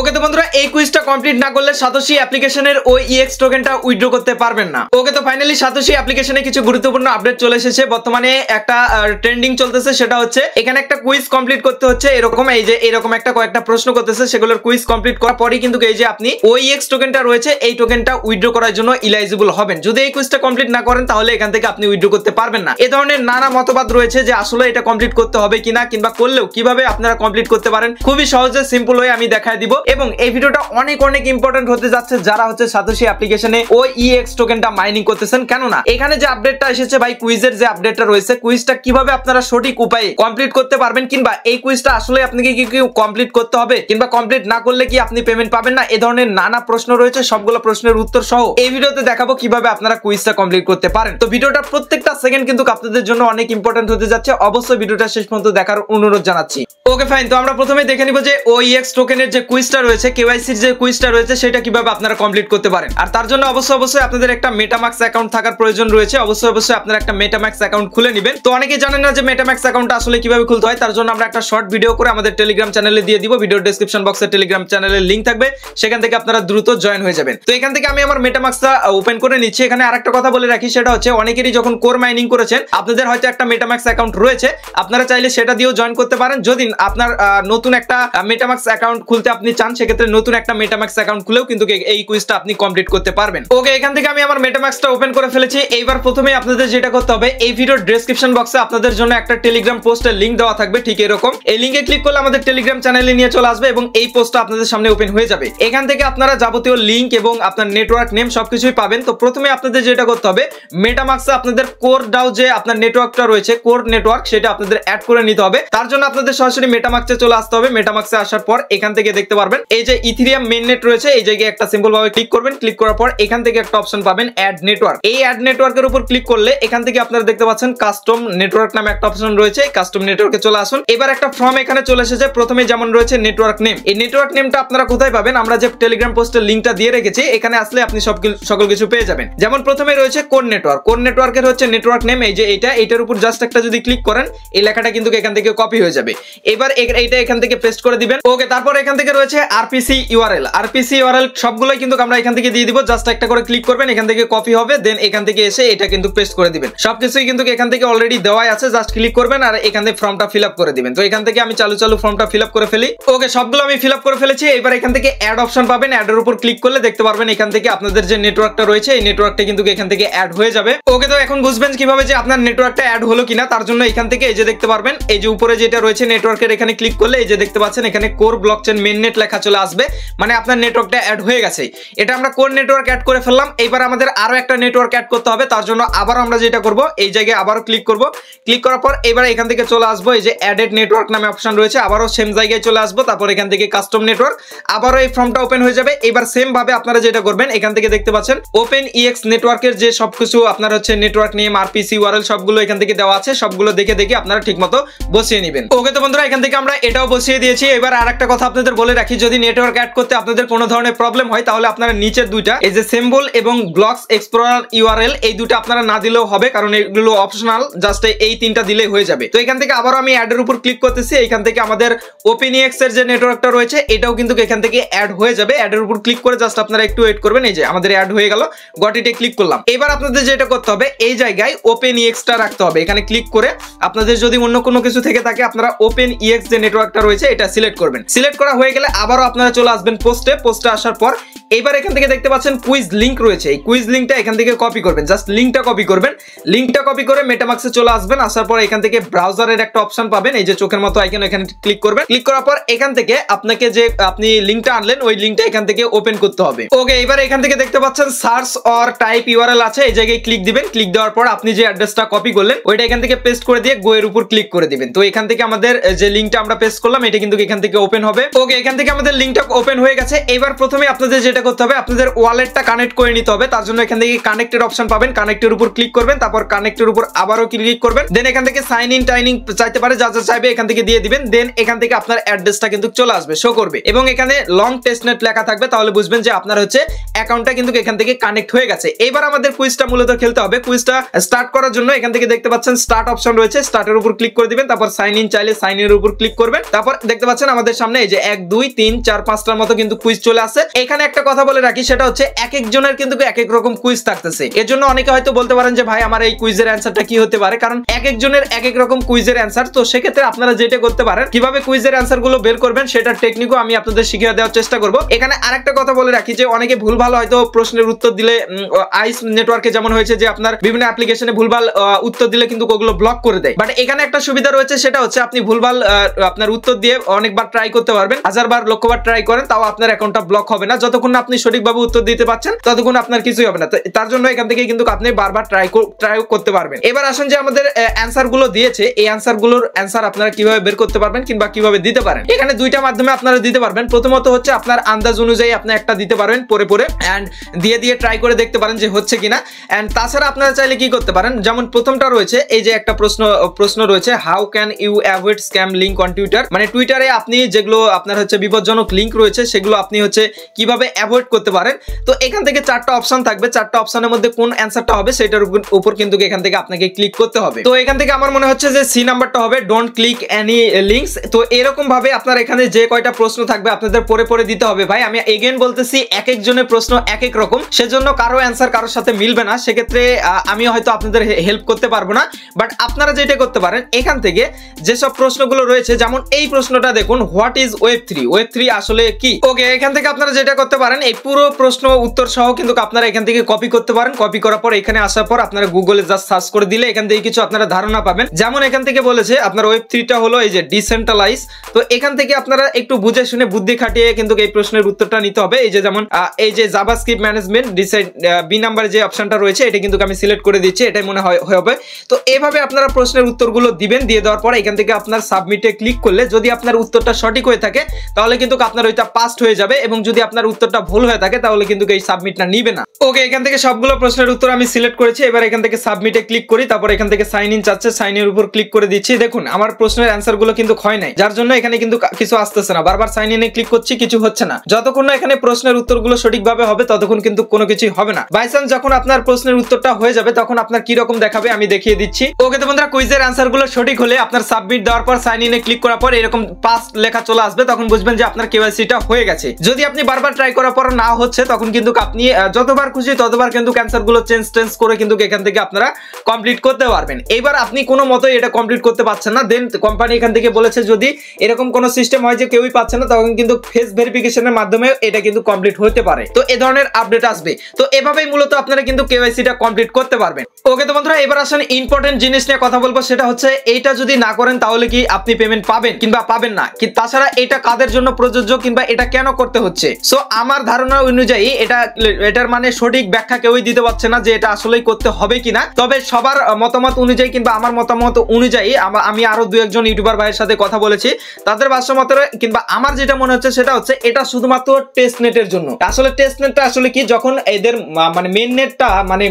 ওকে তো বন্ধুরা এই কুইজটা কমপ্লিট না করলে সাতোশি অ্যাপ্লিকেশনের ওই ইএক্স টোকেনটা উইথড্র করতে পারবেন না ওকে তো ফাইনালি সাতোশি অ্যাপ্লিকেশনে কিছু গুরুত্বপূর্ণ আপডেট চলে এসেছে বর্তমানে একটা ট্রেন্ডিং চলতেছে সেটা হচ্ছে এখানে একটা কুইজ কমপ্লিট করতে হচ্ছে এরকম এই যে এরকম একটা কয়েকটা প্রশ্ন করতেছে সেগুলোর কুইজ কমপ্লিট করার পরেই কিন্তু এই যে আপনি ওই এক্স e টোকেনটা রয়েছে এই টোকেনটা উইথড্র করার জন্য ইলাইজিবল হবেন যদি এই কুইজটা কমপ্লিট না করেন তাহলে এখান থেকে আপনি উইথড্র করতে পারবেন না এ ধরনের নানা মতবাদ রয়েছে যে আসলে এটা কমপ্লিট করতে হবে কিনা কিংবা করলেও কিভাবে আপনারা কমপ্লিট করতে পারেন খুবই সহজে সিম্পল হয়ে আমি দেখায় দিব এবং এই ভিডিওটা অনেক অনেক ইম্পর্টেন্ট হতে যাচ্ছে যারা হচ্ছে সাতোশি অ্যাপ্লিকেশনে ওই ইএক্স টোকেনটা মাইনিং করতেছেন কেননা এখানে যে আপডেটটা এসেছে ভাই কুইজের যে আপডেটটা রয়েছে কুইজটা কিভাবে আপনারা সঠিক উপায়ে কমপ্লিট করতে পারবেন কিংবা এই কুইজটা আসলে আপনাকে কি কি কমপ্লিট করতে হবে কিংবা কমপ্লিট না করলে কি আপনি পেমেন্ট পাবেন না এ ধরনের নানা প্রশ্ন রয়েছে সবগুলো প্রশ্নের উত্তর সহ এই ভিডিওতে দেখাবো কিভাবে আপনারা কুইজটা কমপ্লিট করতে পারেন তো ভিডিওটা প্রত্যেকটা সেকেন্ড কিন্তু আপনাদের জন্য অনেক ইম্পর্টেন্ট হতে যাচ্ছে অবশ্যই ভিডিওটা শেষ পর্যন্ত দেখার অনুরোধ জানাচ্ছি ওকে ফাইন তো আমরা প্রথমে দেখে নিব যে ওই এক্স টোকেনের যে কুইজটা কুইজটা রয়েছে কেওয়াইসির যে কুইজটা রয়েছে সেটা কিভাবে আপনারা কমপ্লিট করতে পারেন আর তার জন্য অবশ্যই অবশ্যই আপনাদের একটা মেটাম্যাক্স অ্যাকাউন্ট থাকার প্রয়োজন রয়েছে অবশ্যই অবশ্যই আপনারা একটা মেটাম্যাক্স অ্যাকাউন্ট খুলে নেবেন তো অনেকে জানেন না যে মেটাম্যাক্স অ্যাকাউন্টটা আসলে কিভাবে খুলতে হয় তার জন্য আমরা একটা শর্ট ভিডিও করে আমাদের টেলিগ্রাম চ্যানেলে দিয়ে দিব ভিডিও ডেসক্রিপশন বক্সে টেলিগ্রাম চ্যানেলের লিঙ্ক থাকবে সেখান থেকে আপনারা দ্রুত জয়েন হয়ে যাবেন তো এখান থেকে আমি আমার মেটাম্যাক্সটা ওপেন করে নিচ্ছি এখানে আরেকটা কথা বলে রাখি সেটা হচ্ছে অনেকেরই যখন কোর মাইনিং করেছেন আপনাদের হয়তো একটা মেটাম্যাক্স অ্যাকাউন্ট রয়েছে আপনারা চাইলে সেটা দিয়েও জয়েন করতে পারেন যদি আপনার নতুন একটা মেটাম্যাক্স অ্যাকাউন্ট খুলতে আপনি চান সেক্ষেত্রে নতুন একটা মেটামাক্স অ্যাকাউন্ট খুলেও কিন্তু এই কুইজটা আপনি কমপ্লিট করতে পারবেন ওকে এখান থেকে আমি আমার মেটামাক্সটা ওপেন করে ফেলেছি এইবার প্রথমে আপনাদের যেটা করতে হবে এই ভিডিওর ডিসক্রিপশন বক্সে আপনাদের জন্য একটা টেলিগ্রাম পোস্টের লিঙ্ক দেওয়া থাকবে ঠিক এরকম এই লিঙ্কে ক্লিক করলে আমাদের টেলিগ্রাম চ্যানেলে নিয়ে চলে আসবে এবং এই পোস্টটা আপনাদের সামনে ওপেন হয়ে যাবে এখান থেকে আপনারা যাবতীয় লিঙ্ক এবং আপনার নেটওয়ার্ক নেম সবকিছুই পাবেন তো প্রথমে আপনাদের যেটা করতে হবে মেটামাক্সে আপনাদের কোর ডাও যে আপনার নেটওয়ার্কটা রয়েছে কোর নেটওয়ার্ক সেটা আপনাদের অ্যাড করে নিতে হবে তার জন্য আপনাদের সরাসরি মেটামাক্সে চলে আসতে হবে মেটামাক্সে আসার পর এখান থেকে দেখতে পারবেন এই যে ইথিরিয়াম মেন নেট রয়েছে এই জায়গায় একটা সিম্পল ভাবে ক্লিক করবেন ক্লিক করার পর এখান থেকে একটা অপশন পাবেন অ্যাড নেটওয়ার্ক এই অ্যাড নেটওয়ার্কের উপর ক্লিক করলে এখান থেকে আপনারা দেখতে পাচ্ছেন কাস্টম নেটওয়ার্ক নামে একটা অপশন রয়েছে কাস্টম নেটওয়ার্কে চলে আসুন এবার একটা ফর্ম এখানে চলে এসেছে প্রথমে যেমন রয়েছে নেটওয়ার্ক নেম এই নেটওয়ার্ক নেমটা আপনারা কোথায় পাবেন আমরা যে টেলিগ্রাম পোস্টের লিঙ্কটা দিয়ে রেখেছি এখানে আসলে আপনি সব সকল কিছু পেয়ে যাবেন যেমন প্রথমে রয়েছে কোন নেটওয়ার্ক কোন নেটওয়ার্কের হচ্ছে নেটওয়ার্ক নেম এই যে এটা এটার উপর জাস্ট একটা যদি ক্লিক করেন এই লেখাটা কিন্তু এখান থেকে কপি হয়ে যাবে এবার এটা এখান থেকে পেস্ট করে দিবেন ওকে তারপর এখান থেকে রয়েছে হচ্ছে আরপিসি ইউআরএল আরপিসি ইউআরএল সবগুলোই কিন্তু আমরা এখান থেকে দিয়ে দিব জাস্ট একটা করে ক্লিক করবেন এখান থেকে কপি হবে দেন এখান থেকে এসে এটা কিন্তু পেস্ট করে দিবেন সবকিছুই কিন্তু এখান থেকে অলরেডি দেওয়াই আছে জাস্ট ক্লিক করবেন আর এখান থেকে ফর্মটা ফিল করে দিবেন তো এখান থেকে আমি চালু চালু ফর্মটা ফিল করে ফেলি ওকে সবগুলো আমি ফিল করে ফেলেছি এবার এখান থেকে অ্যাড অপশন পাবেন অ্যাডের উপর ক্লিক করলে দেখতে পারবেন এখান থেকে আপনাদের যে নেটওয়ার্কটা রয়েছে এই নেটওয়ার্কটা কিন্তু এখান থেকে অ্যাড হয়ে যাবে ওকে তো এখন বুঝবেন কিভাবে যে আপনার নেটওয়ার্কটা অ্যাড হলো কিনা তার জন্য এখান থেকে এই যে দেখতে পারবেন এই যে উপরে যেটা রয়েছে নেটওয়ার্কের এখানে ক্লিক করলে এই যে দেখতে পাচ্ছেন এখানে কোর চেন মেন নেট দেখা চলে আসবে মানে আপনার নেটওয়ার্কটা অ্যাড হয়ে গেছে এটা আমরা কোন নেটওয়ার্ক অ্যাড করে ফেললাম এইবার আমাদের আরও একটা নেটওয়ার্ক অ্যাড করতে হবে তার জন্য আবার আমরা যেটা করব এই জায়গায় আবারও ক্লিক করব ক্লিক করার পর এবার এখান থেকে চলে আসবো এই যে অ্যাডেড নেটওয়ার্ক নামে অপশন রয়েছে আবারও সেম জায়গায় চলে আসবো তারপর এখান থেকে কাস্টম নেটওয়ার্ক আবারও এই ফর্মটা ওপেন হয়ে যাবে এবার সেমভাবে আপনারা যেটা করবেন এখান থেকে দেখতে পাচ্ছেন ওপেন ইএক্স নেটওয়ার্কের যে সব কিছু আপনার হচ্ছে নেটওয়ার্ক নেম আরপিসি ওয়ারেল সবগুলো এখান থেকে দেওয়া আছে সবগুলো দেখে দেখে আপনারা ঠিকমতো বসিয়ে নেবেন ওকে তো বন্ধুরা এখান থেকে আমরা এটাও বসিয়ে দিয়েছি এবার আর একটা কথা আপনাদের বলে রাখি যদি নেটওয়ার্ক অ্যাড করতে আপনাদের কোনো ধরনের প্রবলেম হয় তাহলে আপনারা নিচের দুইটা এই যে সিম্বল এবং ব্লকস এক্সপ্লোরার ইউআরএল এই দুটো আপনারা না দিলেও হবে কারণ এগুলো অপশনাল জাস্ট এই তিনটা দিলে হয়ে যাবে তো এখান থেকে আবারও আমি অ্যাডের উপর ক্লিক করতেছি এখান থেকে আমাদের ওপেনিএক্স এর যে নেটওয়ার্কটা রয়েছে এটাও কিন্তু এখান থেকে অ্যাড হয়ে যাবে অ্যাডের উপর ক্লিক করে জাস্ট আপনারা একটু ওয়েট করবেন এই যে আমাদের অ্যাড হয়ে গেল গটিটে ক্লিক করলাম এবার আপনাদের যেটা করতে হবে এই জায়গায় ওপেন ইএক্সটা রাখতে হবে এখানে ক্লিক করে আপনাদের যদি অন্য কোনো কিছু থেকে থাকে আপনারা ওপেন ইএক্স যে নেটওয়ার্কটা রয়েছে এটা সিলেক্ট করবেন সিলেক্ট করা হয়ে গেলে আবারও আপনারা চলে আসবেন পোস্টে পোস্টে আসার পর এবার এখান থেকে দেখতে পাচ্ছেন কুইজ লিঙ্ক রয়েছে এই কুইজ লিঙ্কটা এখান থেকে কপি করবেন জাস্ট লিঙ্কটা কপি করবেন লিঙ্কটা কপি করে মেটামাক্সে চলে আসবেন আসার পর এখান থেকে ব্রাউজারের একটা অপশন পাবেন এই যে চোখের মতো আইকন এখানে ক্লিক করবেন ক্লিক করার পর এখান থেকে আপনাকে যে আপনি লিঙ্কটা আনলেন ওই লিঙ্কটা এখান থেকে ওপেন করতে হবে ওকে এবার এখান থেকে দেখতে পাচ্ছেন সার্চ অর টাইপ ইউআরএল আছে এই জায়গায় ক্লিক দিবেন ক্লিক দেওয়ার পর আপনি যে অ্যাড্রেসটা কপি করলেন ওইটা এখান থেকে পেস্ট করে দিয়ে গো এর উপর ক্লিক করে দিবেন তো এখান থেকে আমাদের যে লিঙ্কটা আমরা পেস্ট করলাম এটা কিন্তু এখান থেকে ওপেন হবে ওকে এখান থেকে আমাদের লিঙ্কটা ওপেন হয়ে গেছে এবার প্রথমে আপনাদের যে যেটা করতে হবে আপনাদের ওয়ালেটটা কানেক্ট করে নিতে হবে তার জন্য এখান থেকে কানেক্টের অপশন পাবেন কানেক্টের উপর ক্লিক করবেন তারপর কানেক্টের উপর আবারও ক্লিক করবেন দেন এখান থেকে সাইন ইন টাইনিং চাইতে পারে যা যা চাইবে এখান থেকে দিয়ে দিবেন দেন এখান থেকে আপনার অ্যাড্রেসটা কিন্তু চলে আসবে শো করবে এবং এখানে লং টেস্টনেট লেখা থাকবে তাহলে বুঝবেন যে আপনার হচ্ছে অ্যাকাউন্টটা কিন্তু এখান থেকে কানেক্ট হয়ে গেছে এবার আমাদের কুইজটা মূলত খেলতে হবে কুইজটা স্টার্ট করার জন্য এখান থেকে দেখতে পাচ্ছেন স্টার্ট অপশন রয়েছে স্টার্টের উপর ক্লিক করে দিবেন তারপর সাইন ইন চাইলে সাইন এর উপর ক্লিক করবেন তারপর দেখতে পাচ্ছেন আমাদের সামনে এই যে এক দুই তিন চার পাঁচটার মতো কিন্তু কুইজ চলে আসে এখানে একটা কথা বলে রাখি সেটা হচ্ছে এক একজনের কিন্তু এক এক রকম কুইজ থাকতেছে এর জন্য অনেকে হয়তো বলতে পারেন যে ভাই আমার এই কুইজের অ্যান্সারটা কি হতে পারে কারণ এক একজনের এক এক রকম কুইজের অ্যান্সার তো সেক্ষেত্রে আপনারা যেটা করতে পারেন কিভাবে কুইজের অ্যান্সার গুলো বের করবেন সেটার টেকনিকও আমি আপনাদের শিখিয়ে দেওয়ার চেষ্টা করব এখানে আরেকটা কথা বলে রাখি যে অনেকে ভুল ভাল হয়তো প্রশ্নের উত্তর দিলে আইস নেটওয়ার্কে যেমন হয়েছে যে আপনার বিভিন্ন অ্যাপ্লিকেশনে ভুলভাল উত্তর দিলে কিন্তু ওগুলো ব্লক করে দেয় বাট এখানে একটা সুবিধা রয়েছে সেটা হচ্ছে আপনি ভুলভাল আপনার উত্তর দিয়ে অনেকবার ট্রাই করতে পারবেন হাজারবার লক্ষ্যবার ট্রাই করেন তাও আপনার অ্যাকাউন্টটা ব্লক হবে না যতক্ষণ আপনি সঠিকভাবে উত্তর দিতে পারছেন ততক্ষণ আপনার কিছুই হবে না তার জন্য এখান থেকে কিন্তু আপনি বারবার ট্রাই ট্রাই করতে পারবেন এবার আসেন যে আমাদের অ্যান্সার গুলো দিয়েছে এই অ্যান্সার গুলোর অ্যান্সার আপনারা কিভাবে বের করতে পারবেন কিংবা কিভাবে দিতে পারেন এখানে দুইটা মাধ্যমে আপনারা দিতে পারবেন প্রথমত হচ্ছে আপনার আন্দাজ অনুযায়ী আপনি একটা দিতে পারবেন পরে পরে অ্যান্ড দিয়ে দিয়ে ট্রাই করে দেখতে পারেন যে হচ্ছে কিনা অ্যান্ড তাছাড়া আপনারা চাইলে কি করতে পারেন যেমন প্রথমটা রয়েছে এই যে একটা প্রশ্ন প্রশ্ন রয়েছে how can you avoid scam link on Twitter মানে টুইটারে আপনি যেগুলো আপনার হচ্ছে বিপজ্জনক লিঙ্ক রয়েছে সেগুলো আপনি হচ্ছে কিভাবে অ্যাভয়েড করতে পারেন তো এখান থেকে চারটা অপশন থাকবে চারটা অপশনের মধ্যে কোন অ্যান্সারটা হবে সেটার উপর কিন্তু এখান থেকে আপনাকে ক্লিক করতে হবে তো এখান থেকে আমার মনে হচ্ছে যে সি নাম্বারটা হবে ডোন্ট ক্লিক এনি লিঙ্কস তো এরকম ভাবে আপনার এখানে যে কয়টা প্রশ্ন থাকবে আপনাদের পরে পরে দিতে হবে ভাই আমি এগেন বলতেছি এক একজনের প্রশ্ন এক এক রকম সেজন্য কারো অ্যান্সার কারোর সাথে মিলবে না সেক্ষেত্রে আমি হয়তো আপনাদের হেল্প করতে পারবো না বাট আপনারা যেটা করতে পারেন এখান থেকে যেসব প্রশ্নগুলো রয়েছে যেমন এই প্রশ্নটা দেখুন what is web three web three আসলে কি ওকে এখান থেকে আপনারা যেটা করতে পারেন পারেন এই পুরো প্রশ্ন উত্তর সহ কিন্তু আপনারা এখান থেকে কপি করতে পারেন কপি করার পর এখানে আসার পর আপনারা গুগলে জাস্ট সার্চ করে দিলে এখান থেকে কিছু আপনারা ধারণা পাবেন যেমন এখান থেকে বলেছে আপনার ওয়েব থ্রিটা হলো এই যে ডিসেন্ট্রালাইজ তো এখান থেকে আপনারা একটু বুঝে শুনে বুদ্ধি খাটিয়ে কিন্তু এই প্রশ্নের উত্তরটা নিতে হবে এই যে যেমন এই যে JavaScript management decide B number যে অপশনটা রয়েছে এটা কিন্তু আমি সিলেক্ট করে দিচ্ছি এটাই মনে হয় হবে তো এভাবে আপনারা প্রশ্নের উত্তরগুলো দিবেন দিয়ে দেওয়ার পর এখান থেকে আপনার সাবমিটে ক্লিক করলে যদি আপনার উত্তরটা সঠিক হয়ে থাকে তাহলে কিন্তু আপনার ওইটা পাস্ট হয়ে যাবে এবং যদি আপনার উত্তরটা ভুল হয়ে থাকে তাহলে কিন্তু এই সাবমিটটা নিবে না ওকে এখান থেকে সবগুলো প্রশ্নের উত্তর আমি সিলেক্ট করেছি এবার এখান থেকে সাবমিটে ক্লিক করি তারপর এখান থেকে সাইন ইন চাচ্ছে সাইন এর উপর ক্লিক করে দিচ্ছি দেখুন আমার প্রশ্নের অ্যান্সার গুলো কিন্তু ক্ষয় নাই যার জন্য এখানে কিন্তু কিছু আসতেছে না বারবার সাইন ইনে ক্লিক করছি কিছু হচ্ছে না যতক্ষণ না এখানে প্রশ্নের উত্তরগুলো সঠিকভাবে হবে ততক্ষণ কিন্তু কোনো কিছুই হবে না বাই চান্স যখন আপনার প্রশ্নের উত্তরটা হয়ে যাবে তখন আপনার কি রকম দেখাবে আমি দেখিয়ে দিচ্ছি ওকে তো বন্ধুরা কুইজের অ্যান্সার গুলো সঠিক হলে আপনার সাবমিট দেওয়ার পর সাইন ইনে ক্লিক করার পর এরকম পাস লেখা চলে আসবে তখন বুঝবেন যে আপনার কেওয়াইসিটা হয়ে গেছে যদি আপনি বারবার ট্রাই করার পর না হচ্ছে তখন কিন্তু আপনি যতবার খুশি ততবার কিন্তু ক্যান্সারগুলো চেঞ্জ টেঞ্জ করে কিন্তু এখান থেকে আপনারা কমপ্লিট করতে পারবেন এবার আপনি কোনো মতো এটা কমপ্লিট করতে পারছেন না দেন কোম্পানি এখান থেকে বলেছে যদি এরকম কোনো সিস্টেম হয় যে কেউই পাচ্ছে না তখন কিন্তু ফেস ভেরিফিকেশনের মাধ্যমে এটা কিন্তু কমপ্লিট হতে পারে তো এ ধরনের আপডেট আসবে তো এভাবেই মূলত আপনারা কিন্তু কেওয়াইসিটা কমপ্লিট করতে পারবেন ওকে তো বন্ধুরা এবার আসেন ইম্পর্টেন্ট জিনিস নিয়ে কথা বলবো সেটা হচ্ছে এইটা যদি না করেন তাহলে কি আপনি পেমেন্ট পাবেন কিংবা পাবেন না কি তাছাড়া এটা কাদের জন্য প্রযোজ্য কিংবা এটা কেন করতে হচ্ছে সো আমার ধারণা অনুযায়ী এটা এটার মানে সঠিক ব্যাখ্যা কেউই দিতে পারছে না যে এটা আসলেই করতে হবে কিনা তবে সবার মতামত অনুযায়ী কিংবা আমার মতামত অনুযায়ী আমি আরো দু একজন ইউটিউবার ভাইয়ের সাথে কথা বলেছি তাদের ভাষ্যমত কিংবা আমার যেটা মনে হচ্ছে সেটা হচ্ছে এটা শুধুমাত্র টেস্ট নেটের জন্য আসলে টেস্ট নেটটা আসলে কি যখন এদের মানে মেন নেটটা মানে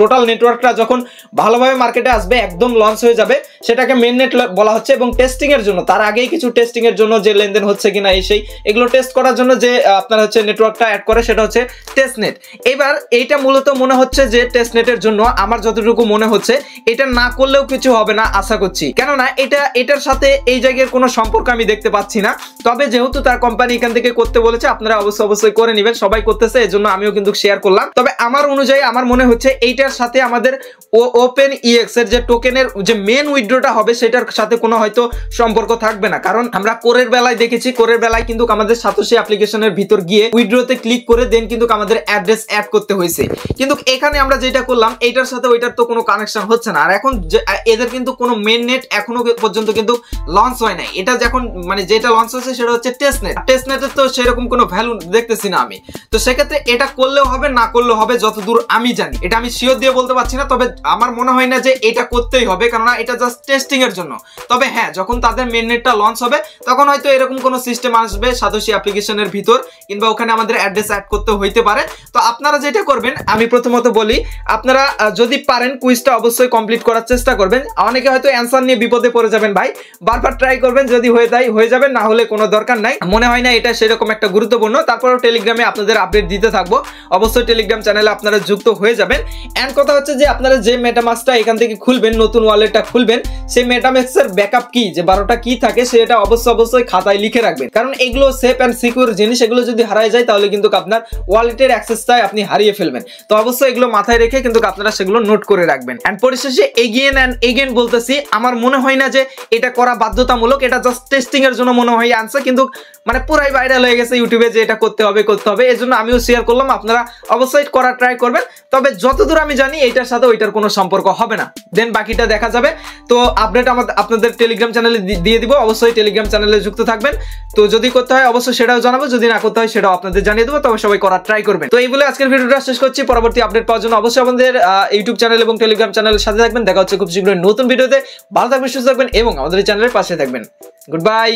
টোটাল নেটওয়ার্কটা যখন ভালোভাবে মার্কেটে আসবে একদম লঞ্চ হয়ে যাবে সেটাকে মেন নেট বলা হচ্ছে এবং টেস্টিং এর জন্য তার আগেই কিছু টেস্টিং এর জন্য যে লেনদেন হচ্ছে কিনা এই সেই এগুলো টেস্ট করার জন্য যে আপনার হচ্ছে নেটওয়ার্ক নেটওয়ার্কটা অ্যাড করে সেটা হচ্ছে টেস্টনেট এবার এইটা মূলত মনে হচ্ছে যে টেস্টনেটের জন্য আমার যতটুকু মনে হচ্ছে এটা না করলেও কিছু হবে না আশা করছি কেননা এটা এটার সাথে এই জায়গার কোনো সম্পর্ক আমি দেখতে পাচ্ছি না তবে যেহেতু তার কোম্পানি এখান থেকে করতে বলেছে আপনারা অবশ্যই অবশ্যই করে নেবেন সবাই করতেছে এজন্য আমিও কিন্তু শেয়ার করলাম তবে আমার অনুযায়ী আমার মনে হচ্ছে এইটার সাথে আমাদের ওপেন ইএক্স এর যে টোকেনের যে মেন উইড্রোটা হবে সেটার সাথে কোনো হয়তো সম্পর্ক থাকবে না কারণ আমরা কোরের বেলায় দেখেছি কোরের বেলায় কিন্তু আমাদের সাতোশি অ্যাপ্লিকেশনের ভিতর গিয়ে উইথড্র ভিডিওতে ক্লিক করে দেন কিন্তু আমাদের অ্যাড্রেস অ্যাড করতে হয়েছে কিন্তু এখানে আমরা যেটা করলাম এইটার সাথে ওইটার তো কোনো কানেকশন হচ্ছে না আর এখন এদের কিন্তু কোনো মেন নেট এখনো পর্যন্ত কিন্তু লঞ্চ হয় নাই এটা যখন মানে যেটা লঞ্চ হচ্ছে সেটা হচ্ছে টেস্ট নেট টেস্ট নেটের তো সেরকম কোনো ভ্যালু দেখতেছি না আমি তো সেক্ষেত্রে এটা করলেও হবে না করলেও হবে যতদূর আমি জানি এটা আমি শিওর দিয়ে বলতে পারছি না তবে আমার মনে হয় না যে এটা করতেই হবে কেননা এটা জাস্ট টেস্টিং এর জন্য তবে হ্যাঁ যখন তাদের মেন নেটটা লঞ্চ হবে তখন হয়তো এরকম কোনো সিস্টেম আসবে সাতোশি অ্যাপ্লিকেশনের ভিতর কিংবা ওখানে আমাদের আপনাদের অ্যাড্রেস অ্যাড করতে হইতে পারে তো আপনারা যেটা করবেন আমি প্রথমত বলি আপনারা যদি পারেন কুইজটা অবশ্যই কমপ্লিট করার চেষ্টা করবেন অনেকে হয়তো অ্যান্সার নিয়ে বিপদে পড়ে যাবেন ভাই বারবার ট্রাই করবেন যদি হয়ে যায় হয়ে যাবেন না হলে কোনো দরকার নাই মনে হয় না এটা সেরকম একটা গুরুত্বপূর্ণ তারপরেও টেলিগ্রামে আপনাদের আপডেট দিতে থাকবো অবশ্যই টেলিগ্রাম চ্যানেলে আপনারা যুক্ত হয়ে যাবেন অ্যান্ড কথা হচ্ছে যে আপনারা যে মেটামাসটা এখান থেকে খুলবেন নতুন ওয়ালেটটা খুলবেন সেই মেটামাসের ব্যাকআপ কি যে বারোটা কি থাকে সেটা অবশ্যই অবশ্যই খাতায় লিখে রাখবেন কারণ এগুলো সেফ অ্যান্ড সিকিউর জিনিস এগুলো যদি হারায় যায় তাহলে কিন্তু আপনার ওয়ালেটের অ্যাক্সেসটাই আপনি হারিয়ে ফেলবেন তো অবশ্যই এগুলো মাথায় রেখে কিন্তু আপনারা সেগুলো নোট করে রাখবেন অ্যান্ড পরিশেষে এগেন অ্যান্ড এগেন বলতেছি আমার মনে হয় না যে এটা করা বাধ্যতামূলক এটা জাস্ট টেস্টিংয়ের জন্য মনে হয় আনসার কিন্তু মানে পুরাই ভাইরাল হয়ে গেছে ইউটিউবে যে এটা করতে হবে করতে হবে এই জন্য আমিও শেয়ার করলাম আপনারা অবশ্যই করা ট্রাই করবেন তবে যতদূর আমি জানি এটার সাথে ওইটার কোনো সম্পর্ক হবে না দেন বাকিটা দেখা যাবে তো আপডেট আমাদের আপনাদের টেলিগ্রাম চ্যানেলে দিয়ে দিব অবশ্যই টেলিগ্রাম চ্যানেলে যুক্ত থাকবেন তো যদি করতে হয় অবশ্যই সেটাও জানাবো যদি না করতে হয় সেটাও আপনাদের জানিয়ে দেবো তবে সবাই করার ট্রাই করবেন তো এই বলে আজকের ভিডিওটা শেষ করছি পরবর্তী আপডেট পাওয়ার জন্য অবশ্যই আমাদের ইউটিউব চ্যানেল এবং টেলিগ্রাম চ্যানেলের সাথে থাকবেন দেখা হচ্ছে খুব শীঘ্রই নতুন ভিডিওতে ভালো থাকবেন সুস্থ থাকবেন এবং আমাদের চ্যানেলের পাশে থাকবেন গুড বাই